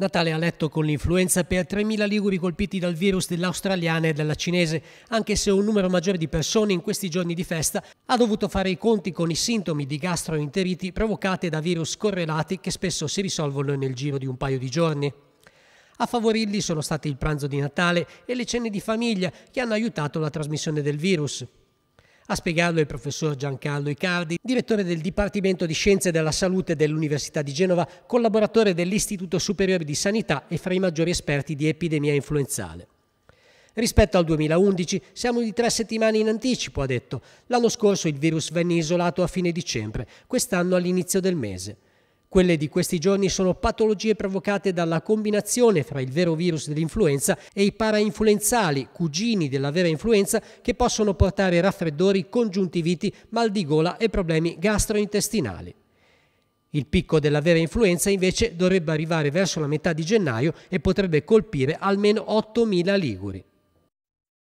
Natale ha letto con l'influenza per 3.000 liguri colpiti dal virus dell'australiana e della cinese, anche se un numero maggiore di persone in questi giorni di festa ha dovuto fare i conti con i sintomi di gastroenteriti provocate da virus correlati che spesso si risolvono nel giro di un paio di giorni. A favorirli sono stati il pranzo di Natale e le cene di famiglia che hanno aiutato la trasmissione del virus. A spiegarlo il professor Giancarlo Icardi, direttore del Dipartimento di Scienze della Salute dell'Università di Genova, collaboratore dell'Istituto Superiore di Sanità e fra i maggiori esperti di epidemia influenzale. Rispetto al 2011 siamo di tre settimane in anticipo, ha detto. L'anno scorso il virus venne isolato a fine dicembre, quest'anno all'inizio del mese. Quelle di questi giorni sono patologie provocate dalla combinazione fra il vero virus dell'influenza e i parainfluenzali, cugini della vera influenza, che possono portare raffreddori, congiuntiviti, mal di gola e problemi gastrointestinali. Il picco della vera influenza invece dovrebbe arrivare verso la metà di gennaio e potrebbe colpire almeno 8.000 liguri.